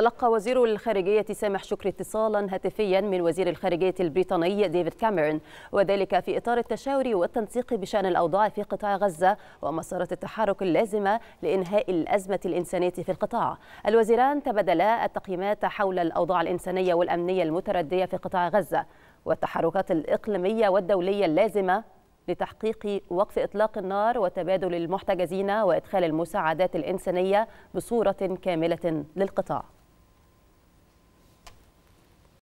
تلقى وزير الخارجية سامح شكري اتصالا هاتفيا من وزير الخارجية البريطاني ديفيد كاميرون وذلك في إطار التشاور والتنسيق بشأن الأوضاع في قطاع غزة ومسارات التحرك اللازمة لإنهاء الأزمة الإنسانية في القطاع الوزيران تبادلا التقييمات حول الأوضاع الإنسانية والأمنية المتردية في قطاع غزة والتحركات الإقليمية والدولية اللازمة لتحقيق وقف إطلاق النار وتبادل المحتجزين وإدخال المساعدات الإنسانية بصورة كاملة للقطاع